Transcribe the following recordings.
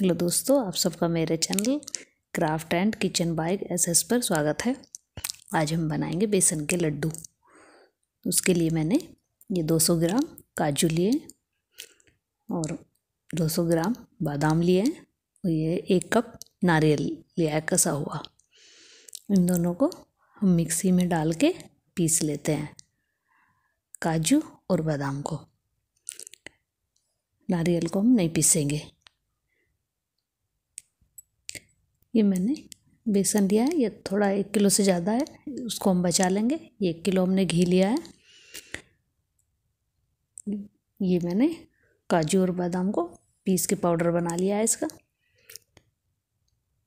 hello दोस्तों आप सबका मेरे channel craft and kitchen by K SS पर स्वागत है आज हम बनाएंगे बेसन के लड्डू उसके लिए मैंने ये 200 ग्राम काजू लिए और 200 ग्राम बादाम लिए और ये एक कप नारियल लिया है कसा हुआ इन दोनों को हम मिक्सी में डाल के पीस लेते हैं काजू और बादाम को नारियल को हम नहीं पीसेंगे ये मैंने बेसन लिया है ये थोड़ा एक किलो से ज़्यादा है उसको हम बचा लेंगे ये एक किलो हमने घी लिया है ये मैंने काजू और बादाम को पीस के पाउडर बना लिया है इसका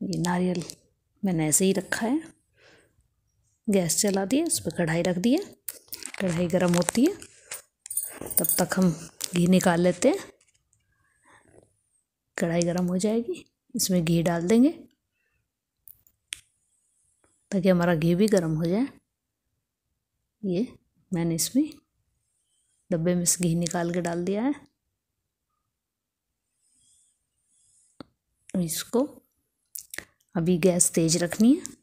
ये नारियल मैंने ऐसे ही रखा है गैस चला दिया उस पर कढ़ाई रख दिया कढ़ाई गर्म होती है तब तक हम घी निकाल लेते हैं कढ़ाई गर्म हो जाएगी इसमें घी डाल देंगे ताकि हमारा घी भी गर्म हो जाए ये मैंने इसमें डब्बे में से घी निकाल के डाल दिया है इसको अभी गैस तेज रखनी है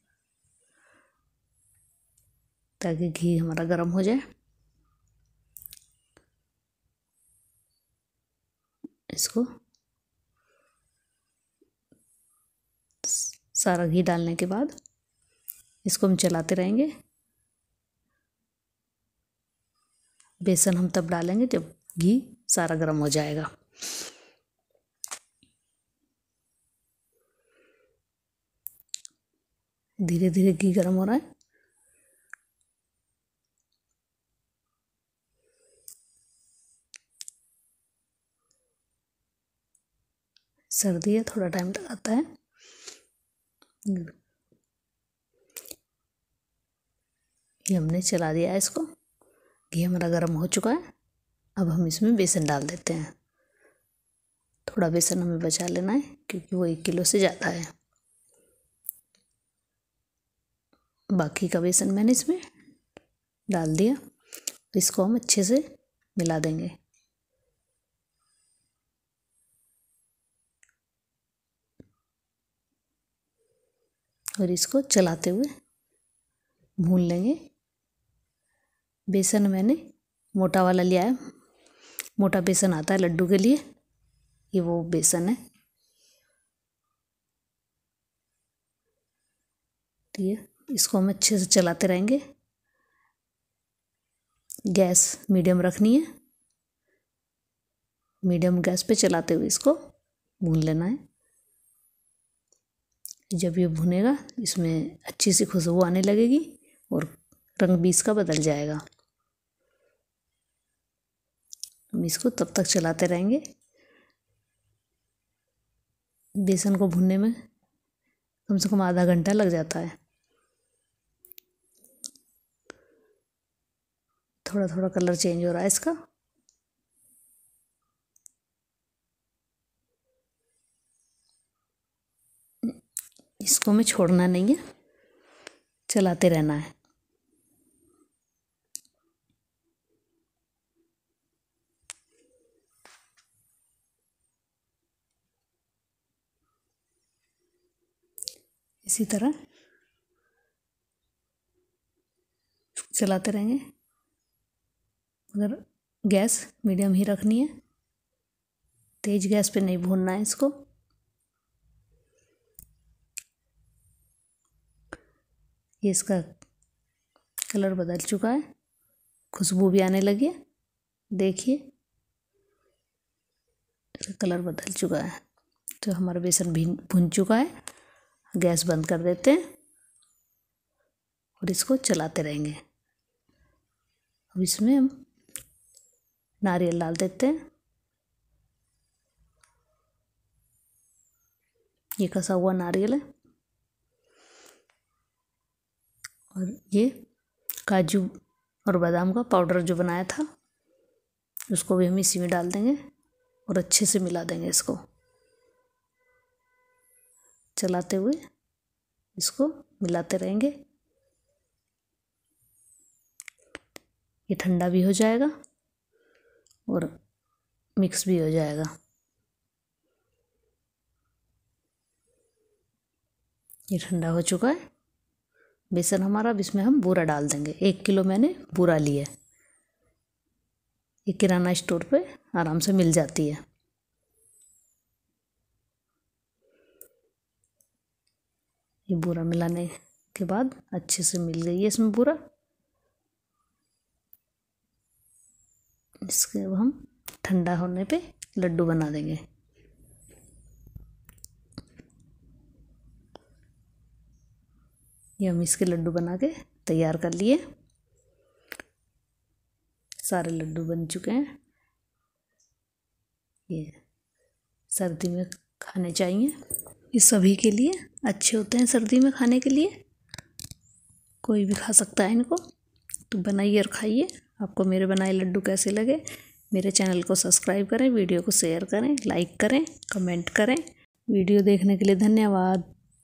ताकि घी हमारा गर्म हो जाए इसको सारा घी डालने के बाद इसको हम चलाते रहेंगे बेसन हम तब डालेंगे जब घी सारा गर्म हो जाएगा धीरे धीरे घी गर्म हो रहा है सर्दी है थोड़ा टाइम लगाता है ये हमने चला दिया है इसको घी हमारा गर्म हो चुका है अब हम इसमें बेसन डाल देते हैं थोड़ा बेसन हमें बचा लेना है क्योंकि वो एक किलो से ज़्यादा है बाकी का बेसन मैंने इसमें डाल दिया इसको हम अच्छे से मिला देंगे और इसको चलाते हुए भून लेंगे बेसन मैंने मोटा वाला लिया है मोटा बेसन आता है लड्डू के लिए ये वो बेसन है ठीक तो है इसको हम अच्छे से चलाते रहेंगे गैस मीडियम रखनी है मीडियम गैस पे चलाते हुए इसको भून लेना है जब ये भुनेगा इसमें अच्छी सी खुशबू आने लगेगी और रंग भी इसका बदल जाएगा हम इसको तब तक चलाते रहेंगे बेसन को भुनने में कम से कम आधा घंटा लग जाता है थोड़ा थोड़ा कलर चेंज हो रहा है इसका इसको मैं छोड़ना नहीं है चलाते रहना है इसी तरह चलाते रहेंगे अगर गैस मीडियम ही रखनी है तेज गैस पे नहीं भूनना है इसको ये इसका कलर बदल चुका है खुशबू भी आने लगी है देखिए इसका कलर बदल चुका है तो हमारा बेसन भुन चुका है गैस बंद कर देते हैं और इसको चलाते रहेंगे अब इसमें हम नारियल डाल देते हैं ये कसा हुआ नारियल है और ये काजू और बादाम का पाउडर जो बनाया था उसको भी हम इसी में डाल देंगे और अच्छे से मिला देंगे इसको चलाते हुए इसको मिलाते रहेंगे ये ठंडा भी हो जाएगा और मिक्स भी हो जाएगा ये ठंडा हो चुका है बेसन हमारा अब इसमें हम बूरा डाल देंगे एक किलो मैंने बूरा लिया है ये किराना स्टोर पे आराम से मिल जाती है ये बूरा मिलाने के बाद अच्छे से मिल गई है इसमें बूरा इसके हम ठंडा होने पे लड्डू बना देंगे ये हम इसके लड्डू बना के तैयार कर लिए सारे लड्डू बन चुके हैं ये सर्दी में खाने चाहिए ये सभी के लिए अच्छे होते हैं सर्दी में खाने के लिए कोई भी खा सकता है इनको तो बनाइए और खाइए आपको मेरे बनाए लड्डू कैसे लगे मेरे चैनल को सब्सक्राइब करें वीडियो को शेयर करें लाइक करें कमेंट करें वीडियो देखने के लिए धन्यवाद